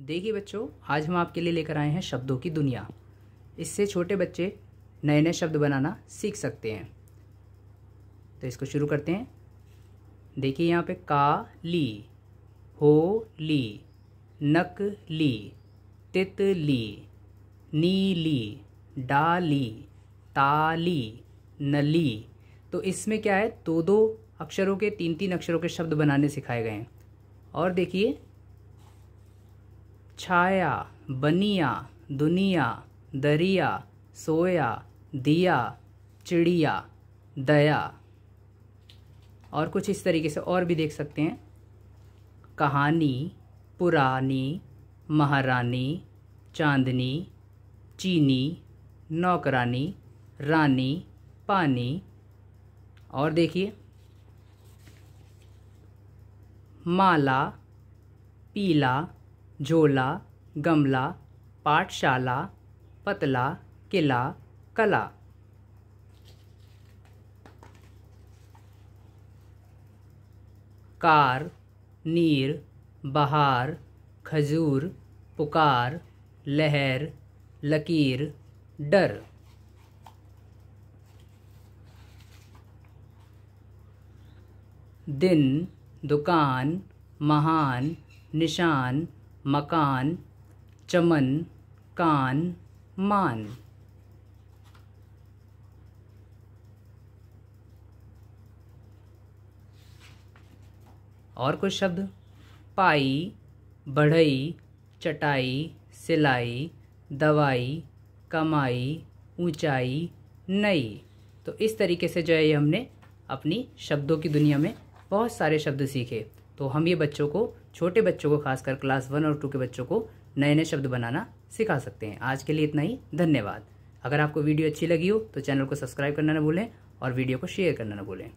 देखिए बच्चों आज हम आपके लिए लेकर आए हैं शब्दों की दुनिया इससे छोटे बच्चे नए नए शब्द बनाना सीख सकते हैं तो इसको शुरू करते हैं देखिए यहाँ पे का ली हो ली नक ली तित ली नी ली डाली ताली नली तो इसमें क्या है दो दो अक्षरों के तीन तीन अक्षरों के शब्द बनाने सिखाए गए हैं और देखिए छाया बनिया दुनिया दरिया सोया दिया चिड़िया दया और कुछ इस तरीके से और भी देख सकते हैं कहानी पुरानी महारानी चांदनी चीनी नौकरानी रानी पानी और देखिए माला पीला झोला गमला पाठशाला पतला किला कला कार नीर बहार खजूर पुकार लहर लकीर डर दिन दुकान महान निशान मकान चमन कान मान और कुछ शब्द पाई बढ़ई चटाई सिलाई दवाई कमाई ऊंचाई नई तो इस तरीके से जो है ये हमने अपनी शब्दों की दुनिया में बहुत सारे शब्द सीखे तो हम ये बच्चों को छोटे बच्चों को खासकर क्लास वन और टू के बच्चों को नए नए शब्द बनाना सिखा सकते हैं आज के लिए इतना ही धन्यवाद अगर आपको वीडियो अच्छी लगी हो तो चैनल को सब्सक्राइब करना ना भूलें और वीडियो को शेयर करना ना भूलें